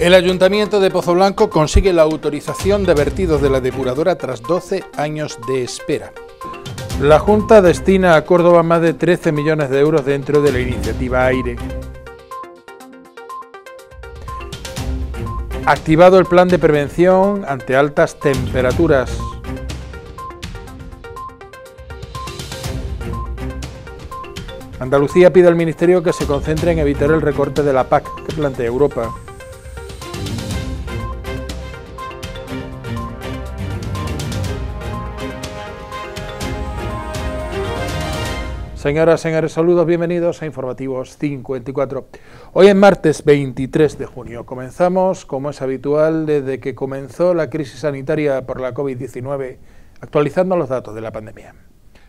El Ayuntamiento de Pozoblanco consigue la autorización de vertidos de la depuradora tras 12 años de espera. La Junta destina a Córdoba más de 13 millones de euros dentro de la iniciativa Aire. Activado el plan de prevención ante altas temperaturas. Andalucía pide al Ministerio que se concentre en evitar el recorte de la PAC que plantea Europa. Señoras, señores, saludos, bienvenidos a Informativos 54. Hoy es martes 23 de junio. Comenzamos, como es habitual, desde que comenzó la crisis sanitaria por la COVID-19, actualizando los datos de la pandemia.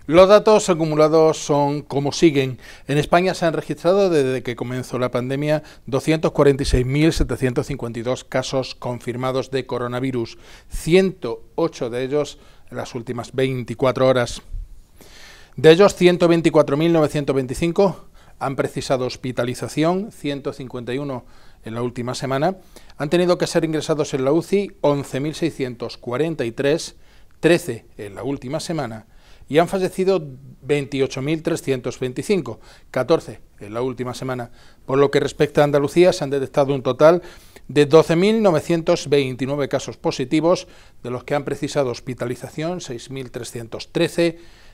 Los datos acumulados son como siguen. En España se han registrado desde que comenzó la pandemia 246.752 casos confirmados de coronavirus, 108 de ellos en las últimas 24 horas. De ellos, 124.925 han precisado hospitalización, 151 en la última semana. Han tenido que ser ingresados en la UCI 11.643, 13 en la última semana. Y han fallecido 28.325, 14 en la última semana. Por lo que respecta a Andalucía, se han detectado un total de 12.929 casos positivos, de los que han precisado hospitalización 6.313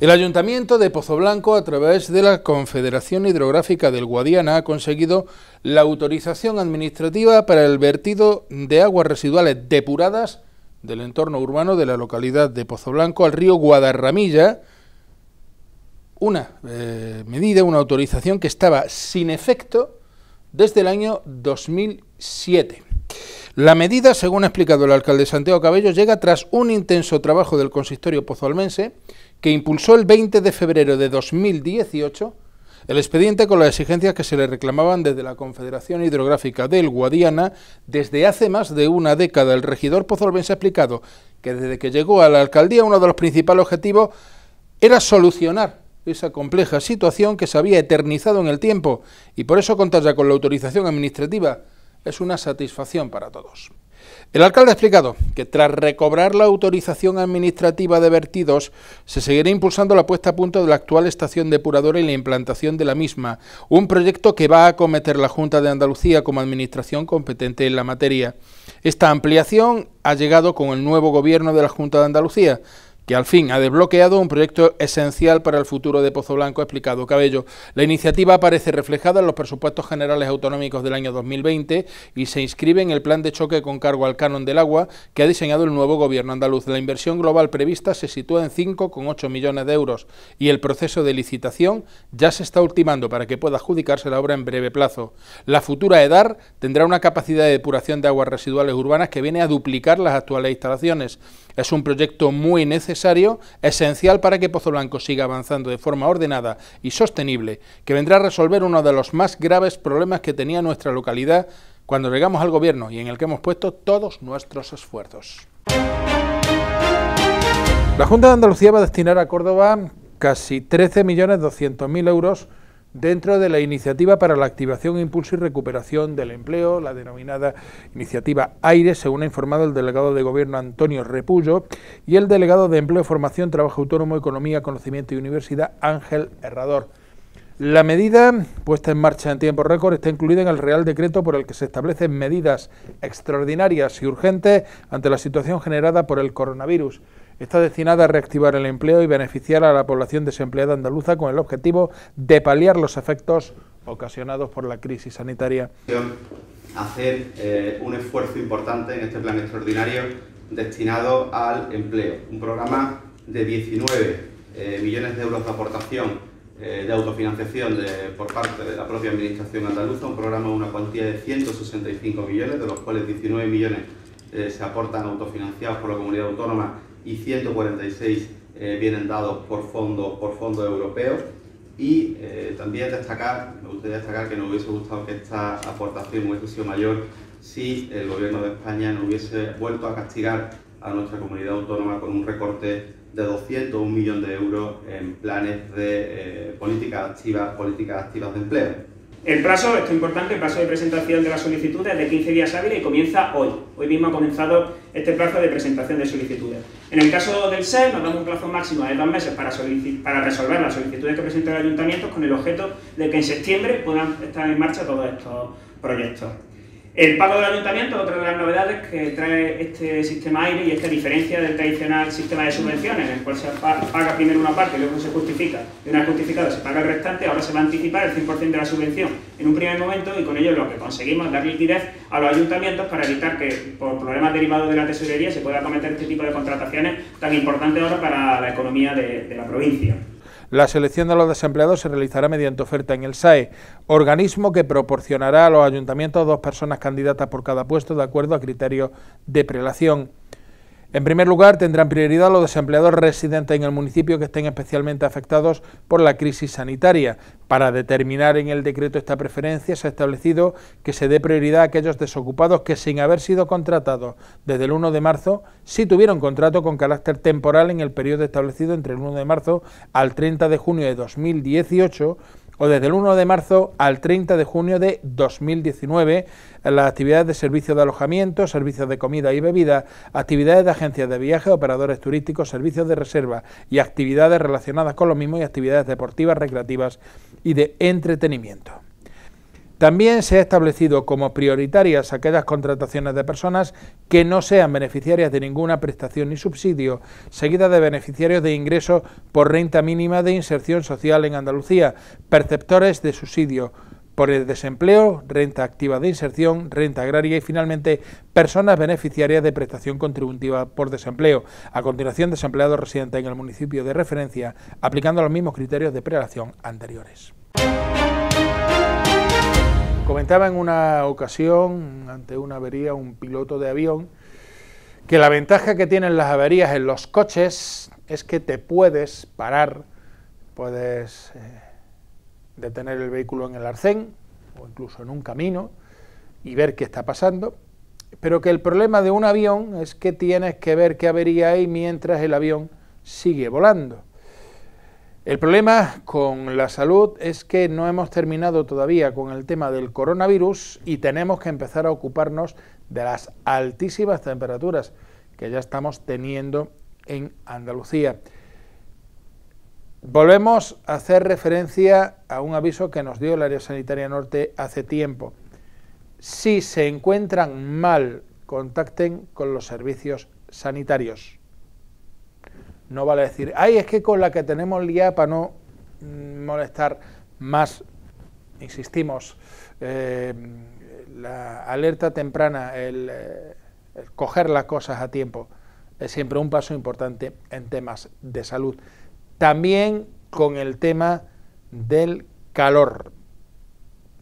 El Ayuntamiento de Pozoblanco, a través de la Confederación Hidrográfica del Guadiana, ha conseguido la autorización administrativa para el vertido de aguas residuales depuradas del entorno urbano de la localidad de Pozoblanco al río Guadarramilla, una eh, medida, una autorización que estaba sin efecto desde el año 2007. La medida, según ha explicado el alcalde Santiago Cabello, llega tras un intenso trabajo del consistorio pozoalmense que impulsó el 20 de febrero de 2018 el expediente con las exigencias que se le reclamaban desde la Confederación Hidrográfica del Guadiana desde hace más de una década. El regidor se ha explicado que desde que llegó a la alcaldía uno de los principales objetivos era solucionar esa compleja situación que se había eternizado en el tiempo y por eso contar ya con la autorización administrativa es una satisfacción para todos. El alcalde ha explicado que tras recobrar la autorización administrativa de vertidos, se seguirá impulsando la puesta a punto de la actual estación depuradora y la implantación de la misma, un proyecto que va a acometer la Junta de Andalucía como administración competente en la materia. Esta ampliación ha llegado con el nuevo gobierno de la Junta de Andalucía, que al fin ha desbloqueado un proyecto esencial para el futuro de Pozo Blanco, ha explicado Cabello. La iniciativa aparece reflejada en los presupuestos generales autonómicos del año 2020 y se inscribe en el plan de choque con cargo al canon del agua que ha diseñado el nuevo gobierno andaluz. La inversión global prevista se sitúa en 5,8 millones de euros y el proceso de licitación ya se está ultimando para que pueda adjudicarse la obra en breve plazo. La futura EDAR tendrá una capacidad de depuración de aguas residuales urbanas que viene a duplicar las actuales instalaciones. Es un proyecto muy necesario, esencial para que Pozo Blanco siga avanzando de forma ordenada y sostenible, que vendrá a resolver uno de los más graves problemas que tenía nuestra localidad cuando llegamos al gobierno y en el que hemos puesto todos nuestros esfuerzos. La Junta de Andalucía va a destinar a Córdoba casi 13.200.000 euros dentro de la iniciativa para la activación, impulso y recuperación del empleo, la denominada iniciativa AIRE, según ha informado el delegado de Gobierno Antonio Repullo y el delegado de Empleo, Formación, Trabajo Autónomo, Economía, Conocimiento y Universidad Ángel Herrador. La medida, puesta en marcha en tiempo récord, está incluida en el Real Decreto por el que se establecen medidas extraordinarias y urgentes ante la situación generada por el coronavirus está destinada a reactivar el empleo y beneficiar a la población desempleada andaluza con el objetivo de paliar los efectos ocasionados por la crisis sanitaria. Hacer eh, un esfuerzo importante en este plan extraordinario destinado al empleo. Un programa de 19 eh, millones de euros de aportación eh, de autofinanciación por parte de la propia Administración andaluza, un programa de una cuantía de 165 millones, de los cuales 19 millones se aportan autofinanciados por la comunidad autónoma y 146 eh, vienen dados por fondos por fondo europeos. Y eh, también destacar, me gustaría destacar que nos hubiese gustado que esta aportación hubiese sido mayor si el Gobierno de España no hubiese vuelto a castigar a nuestra comunidad autónoma con un recorte de 200 un millón de euros en planes de eh, políticas activas, políticas activas de empleo. El plazo, esto es importante, el plazo de presentación de las solicitudes es de 15 días hábiles y comienza hoy. Hoy mismo ha comenzado este plazo de presentación de solicitudes. En el caso del SER, nos damos un plazo máximo de dos meses para, para resolver las solicitudes que presenta el ayuntamiento con el objeto de que en septiembre puedan estar en marcha todos estos proyectos. El pago del ayuntamiento, otra de las novedades que trae este sistema aire y esta diferencia del tradicional sistema de subvenciones, en el cual se paga primero una parte y luego se justifica, y una vez justificada se paga el restante, ahora se va a anticipar el 100% de la subvención en un primer momento y con ello lo que conseguimos es dar liquidez a los ayuntamientos para evitar que por problemas derivados de la tesorería se pueda cometer este tipo de contrataciones tan importantes ahora para la economía de la provincia. La selección de los desempleados se realizará mediante oferta en el SAE, organismo que proporcionará a los ayuntamientos dos personas candidatas por cada puesto de acuerdo a criterios de prelación. En primer lugar, tendrán prioridad los desempleados residentes en el municipio que estén especialmente afectados por la crisis sanitaria. Para determinar en el decreto esta preferencia, se ha establecido que se dé prioridad a aquellos desocupados que, sin haber sido contratados desde el 1 de marzo, sí tuvieron contrato con carácter temporal en el periodo establecido entre el 1 de marzo al 30 de junio de 2018 o desde el 1 de marzo al 30 de junio de 2019 las actividades de servicios de alojamiento, servicios de comida y bebida, actividades de agencias de viaje, operadores turísticos, servicios de reserva y actividades relacionadas con lo mismo y actividades deportivas, recreativas y de entretenimiento. También se ha establecido como prioritarias aquellas contrataciones de personas que no sean beneficiarias de ninguna prestación ni subsidio, seguidas de beneficiarios de ingresos por renta mínima de inserción social en Andalucía, perceptores de subsidio por el desempleo, renta activa de inserción, renta agraria y finalmente personas beneficiarias de prestación contributiva por desempleo. A continuación, desempleados residentes en el municipio de referencia, aplicando los mismos criterios de prelación anteriores comentaba en una ocasión, ante una avería, un piloto de avión, que la ventaja que tienen las averías en los coches es que te puedes parar, puedes eh, detener el vehículo en el arcén o incluso en un camino y ver qué está pasando, pero que el problema de un avión es que tienes que ver qué avería hay mientras el avión sigue volando. El problema con la salud es que no hemos terminado todavía con el tema del coronavirus y tenemos que empezar a ocuparnos de las altísimas temperaturas que ya estamos teniendo en Andalucía. Volvemos a hacer referencia a un aviso que nos dio el área sanitaria norte hace tiempo. Si se encuentran mal, contacten con los servicios sanitarios. No vale decir, ay, es que con la que tenemos ya para no molestar más, insistimos, eh, la alerta temprana, eh, el coger las cosas a tiempo, es siempre un paso importante en temas de salud. También con el tema del calor.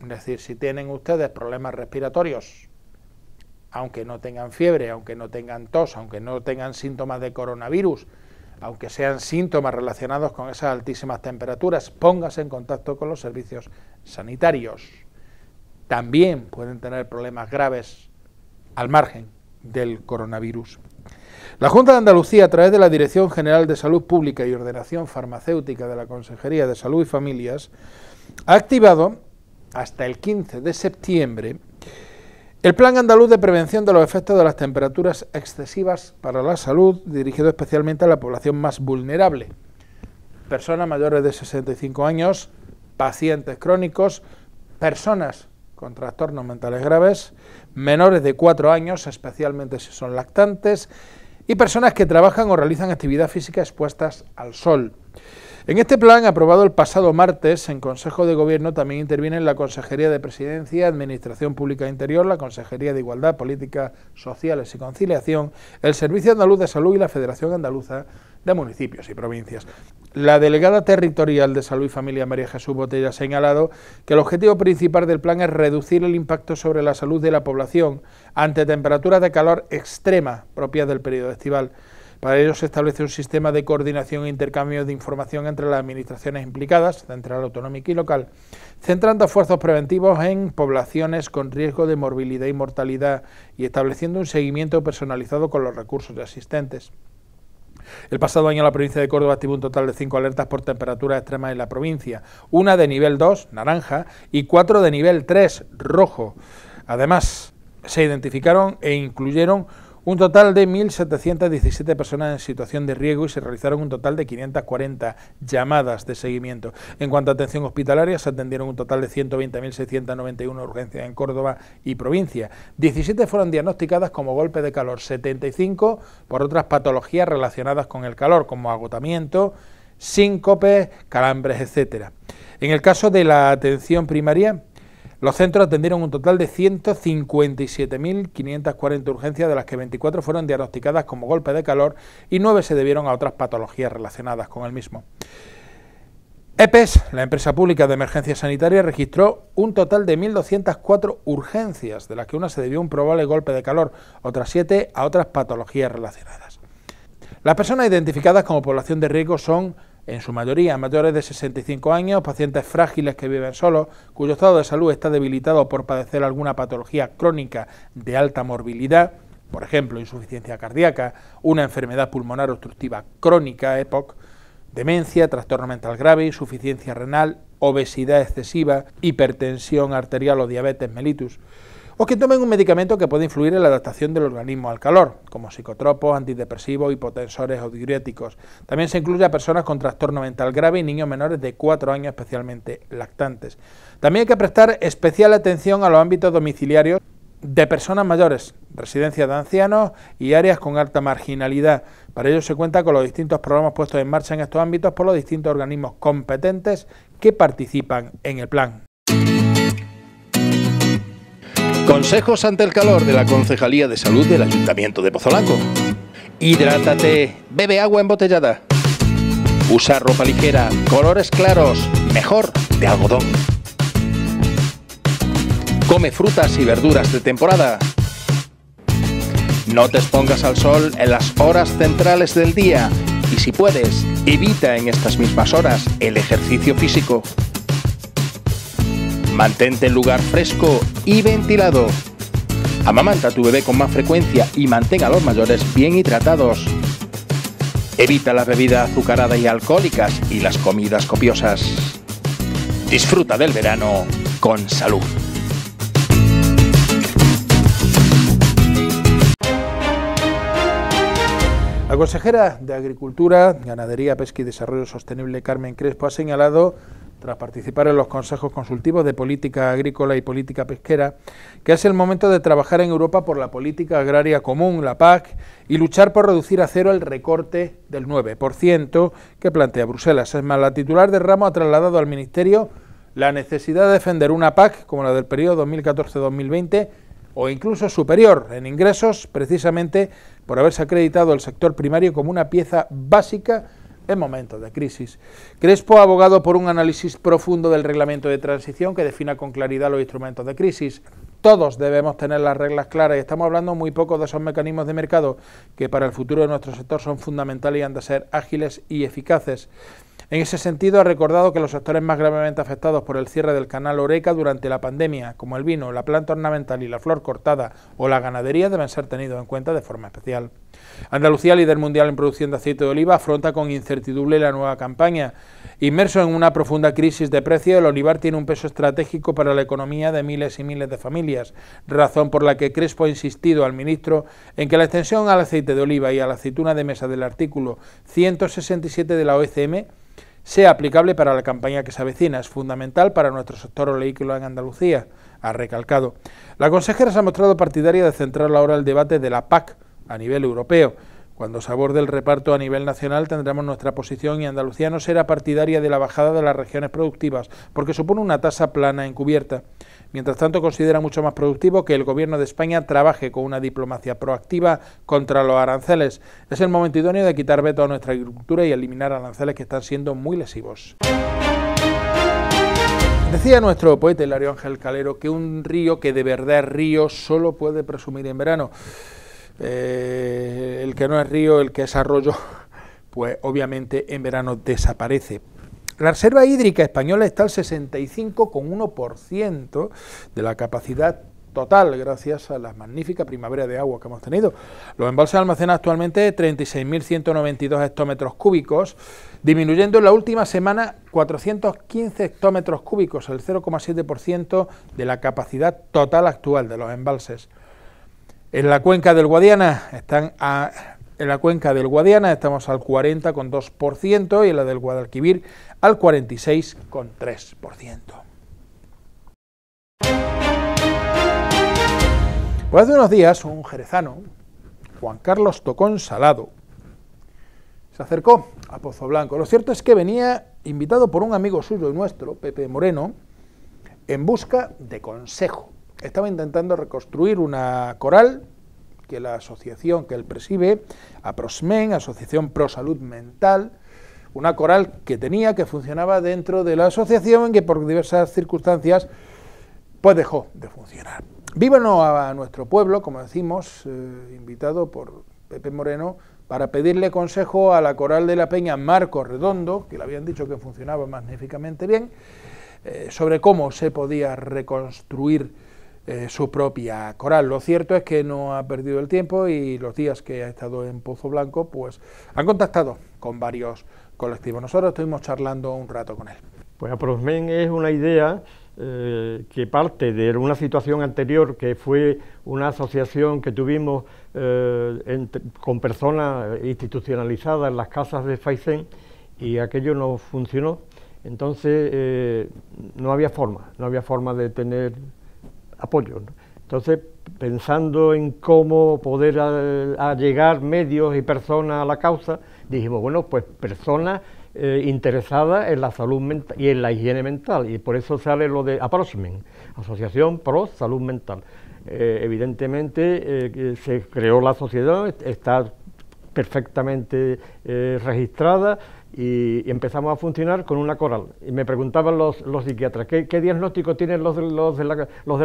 Es decir, si tienen ustedes problemas respiratorios, aunque no tengan fiebre, aunque no tengan tos, aunque no tengan síntomas de coronavirus, aunque sean síntomas relacionados con esas altísimas temperaturas, póngase en contacto con los servicios sanitarios. También pueden tener problemas graves al margen del coronavirus. La Junta de Andalucía, a través de la Dirección General de Salud Pública y Ordenación Farmacéutica de la Consejería de Salud y Familias, ha activado hasta el 15 de septiembre el Plan Andaluz de Prevención de los Efectos de las Temperaturas Excesivas para la Salud, dirigido especialmente a la población más vulnerable, personas mayores de 65 años, pacientes crónicos, personas con trastornos mentales graves, menores de 4 años, especialmente si son lactantes, y personas que trabajan o realizan actividad física expuestas al sol. En este plan, aprobado el pasado martes en Consejo de Gobierno, también intervienen la Consejería de Presidencia, Administración Pública e Interior, la Consejería de Igualdad, Políticas Sociales y Conciliación, el Servicio Andaluz de Salud y la Federación Andaluza de municipios y provincias. La delegada territorial de Salud y Familia María Jesús Botella ha señalado que el objetivo principal del plan es reducir el impacto sobre la salud de la población ante temperaturas de calor extrema propias del periodo estival. Para ello se establece un sistema de coordinación e intercambio de información entre las administraciones implicadas, central, autonómica y local, centrando esfuerzos preventivos en poblaciones con riesgo de morbilidad y mortalidad y estableciendo un seguimiento personalizado con los recursos asistentes. El pasado año la provincia de Córdoba activó un total de cinco alertas por temperaturas extremas en la provincia, una de nivel 2, naranja, y cuatro de nivel 3, rojo. Además, se identificaron e incluyeron un total de 1.717 personas en situación de riesgo y se realizaron un total de 540 llamadas de seguimiento. En cuanto a atención hospitalaria, se atendieron un total de 120.691 urgencias en Córdoba y provincia. 17 fueron diagnosticadas como golpe de calor, 75 por otras patologías relacionadas con el calor, como agotamiento, síncope, calambres, etc. En el caso de la atención primaria, los centros atendieron un total de 157.540 urgencias, de las que 24 fueron diagnosticadas como golpe de calor y 9 se debieron a otras patologías relacionadas con el mismo. EPES, la empresa pública de emergencia sanitaria, registró un total de 1.204 urgencias, de las que una se debió a un probable golpe de calor, otras 7 a otras patologías relacionadas. Las personas identificadas como población de riesgo son en su mayoría mayores de 65 años, pacientes frágiles que viven solos, cuyo estado de salud está debilitado por padecer alguna patología crónica de alta morbilidad, por ejemplo, insuficiencia cardíaca, una enfermedad pulmonar obstructiva crónica, EPOC, demencia, trastorno mental grave, insuficiencia renal, obesidad excesiva, hipertensión arterial o diabetes mellitus o que tomen un medicamento que puede influir en la adaptación del organismo al calor, como psicotropos, antidepresivos, hipotensores o diuréticos. También se incluye a personas con trastorno mental grave y niños menores de 4 años, especialmente lactantes. También hay que prestar especial atención a los ámbitos domiciliarios de personas mayores, residencias de ancianos y áreas con alta marginalidad. Para ello se cuenta con los distintos programas puestos en marcha en estos ámbitos por los distintos organismos competentes que participan en el plan. Consejos ante el calor de la Concejalía de Salud del Ayuntamiento de Pozolanco. Hidrátate, bebe agua embotellada. Usa ropa ligera, colores claros, mejor de algodón. Come frutas y verduras de temporada. No te expongas al sol en las horas centrales del día y si puedes, evita en estas mismas horas el ejercicio físico. Mantente en lugar fresco y ventilado... Amamanta tu bebé con más frecuencia y mantenga a los mayores bien hidratados. Evita las bebidas azucaradas y alcohólicas y las comidas copiosas. Disfruta del verano con salud. La consejera de Agricultura, Ganadería, Pesca y Desarrollo Sostenible, Carmen Crespo, ha señalado tras participar en los consejos consultivos de política agrícola y política pesquera, que es el momento de trabajar en Europa por la política agraria común, la PAC, y luchar por reducir a cero el recorte del 9% que plantea Bruselas. Es más, la titular de ramo ha trasladado al Ministerio la necesidad de defender una PAC como la del periodo 2014-2020 o incluso superior en ingresos, precisamente por haberse acreditado el sector primario como una pieza básica en momentos de crisis. Crespo ha abogado por un análisis profundo del reglamento de transición que defina con claridad los instrumentos de crisis. Todos debemos tener las reglas claras y estamos hablando muy poco de esos mecanismos de mercado que para el futuro de nuestro sector son fundamentales y han de ser ágiles y eficaces. En ese sentido, ha recordado que los sectores más gravemente afectados por el cierre del canal Oreca durante la pandemia, como el vino, la planta ornamental y la flor cortada o la ganadería, deben ser tenidos en cuenta de forma especial. Andalucía, líder mundial en producción de aceite de oliva, afronta con incertidumbre la nueva campaña. Inmerso en una profunda crisis de precio, el olivar tiene un peso estratégico para la economía de miles y miles de familias, razón por la que Crespo ha insistido al ministro en que la extensión al aceite de oliva y a la aceituna de mesa del artículo 167 de la OECM sea aplicable para la campaña que se avecina. Es fundamental para nuestro sector oleícola en Andalucía, ha recalcado. La consejera se ha mostrado partidaria de centrar ahora el debate de la PAC a nivel europeo. Cuando se aborde el reparto a nivel nacional tendremos nuestra posición y Andalucía no será partidaria de la bajada de las regiones productivas, porque supone una tasa plana encubierta. Mientras tanto, considera mucho más productivo que el Gobierno de España trabaje con una diplomacia proactiva contra los aranceles. Es el momento idóneo de quitar veto a nuestra agricultura y eliminar aranceles que están siendo muy lesivos. Decía nuestro poeta Hilario Ángel Calero que un río que de verdad es río solo puede presumir en verano. Eh, el que no es río, el que es arroyo, pues obviamente en verano desaparece. La reserva hídrica española está al 65,1% de la capacidad total gracias a la magnífica primavera de agua que hemos tenido. Los embalses almacenan actualmente 36.192 hectómetros cúbicos, disminuyendo en la última semana 415 hectómetros cúbicos, el 0,7% de la capacidad total actual de los embalses. En la cuenca del Guadiana están a en la cuenca del Guadiana estamos al 40,2% y en la del Guadalquivir al 46,3%. Pues hace unos días un jerezano, Juan Carlos Tocón Salado, se acercó a Pozo Blanco. Lo cierto es que venía invitado por un amigo suyo y nuestro, Pepe Moreno, en busca de consejo. Estaba intentando reconstruir una coral que la asociación que él preside, APROSMEN, Asociación Pro Salud Mental, una coral que tenía, que funcionaba dentro de la asociación, que por diversas circunstancias pues dejó de funcionar. Vívanos a nuestro pueblo, como decimos, eh, invitado por Pepe Moreno, para pedirle consejo a la coral de la Peña Marco Redondo, que le habían dicho que funcionaba magníficamente bien, eh, sobre cómo se podía reconstruir eh, su propia coral. Lo cierto es que no ha perdido el tiempo y los días que ha estado en Pozo Blanco, pues han contactado con varios colectivos. Nosotros estuvimos charlando un rato con él. Pues Aproxmen es una idea eh, que parte de una situación anterior que fue una asociación que tuvimos eh, con personas institucionalizadas en las casas de Faisén y aquello no funcionó. Entonces no había forma, no había forma de tener apoyo. Entonces, pensando en cómo poder eh, llegar medios y personas a la causa, dijimos, bueno, pues personas eh, interesadas en la salud mental y en la higiene mental, y por eso sale lo de Approachment, Asociación Pro Salud Mental. Eh, evidentemente se creó la sociedad, está perfectamente eh, registrada... y, empezamos a funcionar con una coral. Y me preguntaban los, psiquiatras, ¿qué, diagnóstico tienen los de, los, de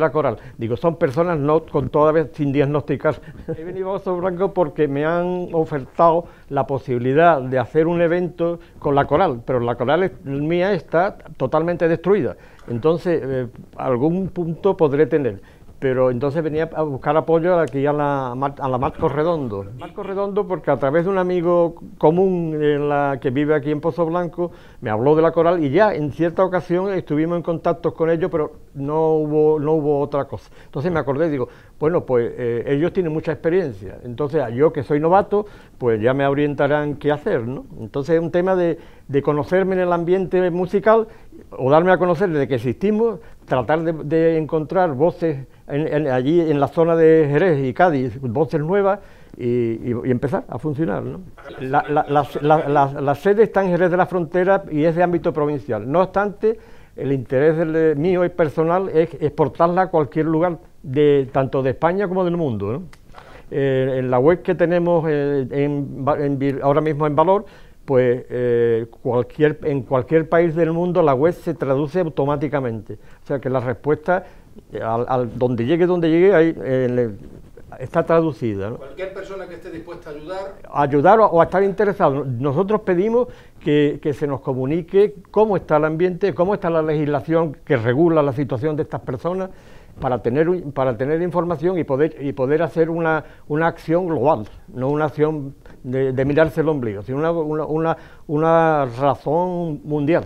la, coral? Digo, son personas no con toda sin diagnosticar. He venido a Oso Blanco porque me han ofertado la posibilidad de hacer un evento con la coral, pero la coral mía está totalmente destruida. Entonces, eh, algún punto podré tener pero entonces venía a buscar apoyo aquí a la, a la Marcos Redondo. Marco Redondo porque a través de un amigo común en la que vive aquí en Pozo Blanco me habló de la coral y ya en cierta ocasión estuvimos en contacto con ellos, pero no hubo, no hubo otra cosa. Entonces me acordé y digo, bueno, pues eh, ellos tienen mucha experiencia, entonces ah, yo que soy novato, pues ya me orientarán qué hacer, ¿no? Entonces es un tema de, conocerme en el ambiente musical o darme a conocer de que existimos, tratar de encontrar voces allí en la zona de Jerez y Cádiz, voces nuevas, y, empezar a funcionar. ¿no? La, sede está en Jerez de la Frontera y es de ámbito provincial. No obstante, el interés eh, mío y personal es exportarla a cualquier lugar, de, tanto de España como del mundo. Eh, en la web que tenemos eh, ahora mismo en valor, pues cualquier, en cualquier país del mundo la web se traduce automáticamente. O sea que la respuesta eh, al, donde llegue, donde llegue, ahí, eh, está traducida. Cualquier persona que esté dispuesta a ayudar. A ayudar o, a estar interesado. Nosotros pedimos que, se nos comunique cómo está el ambiente, cómo está la legislación que regula la situación de estas personas para tener, para tener información y poder, y poder hacer una, una acción global, no una acción de, mirarse el ombligo, sino una, una razón mundial.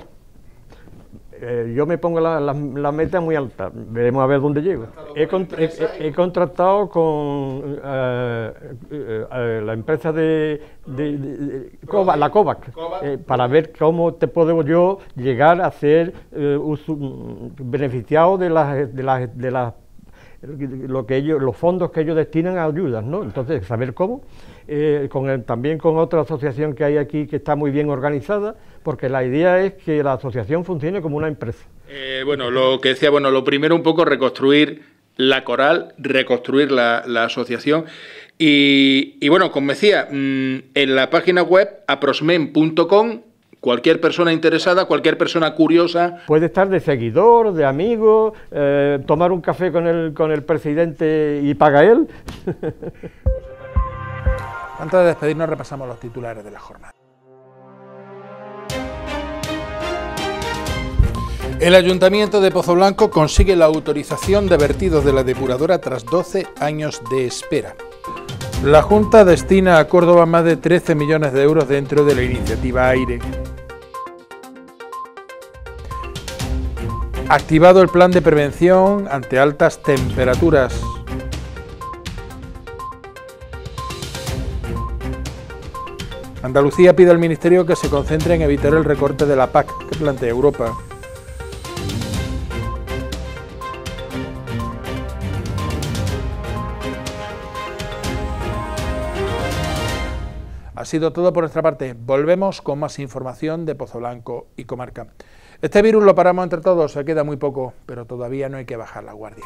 Eh, yo me pongo la, meta muy alta, veremos a ver dónde llego. He, contratado con eh, eh, la empresa de, de, la COVAC. para ver cómo te puedo yo llegar a ser beneficiado de de lo que ellos, los fondos que ellos destinan a ayudas, ¿no? Entonces, saber cómo. Eh, también con otra asociación que hay aquí que está muy bien organizada, porque la idea es que la asociación funcione como una empresa. Eh, bueno, lo que decía, bueno, lo primero un poco reconstruir la coral, reconstruir la, asociación. Y, bueno, como decía, mm, en la página web aprosmen.com Cualquier persona interesada, cualquier persona curiosa. Puede estar de seguidor, de amigo, eh, tomar un café con el, con el presidente y paga él. Antes de despedirnos repasamos los titulares de la jornada. El Ayuntamiento de Blanco consigue la autorización de vertidos de la depuradora tras 12 años de espera. La Junta destina a Córdoba más de 13 millones de euros dentro de la iniciativa Aire. Activado el plan de prevención ante altas temperaturas. Andalucía pide al Ministerio que se concentre en evitar el recorte de la PAC que plantea Europa. Ha sido todo por nuestra parte. Volvemos con más información de Pozoblanco y Comarca. Este virus lo paramos entre todos, se queda muy poco, pero todavía no hay que bajar la guardia.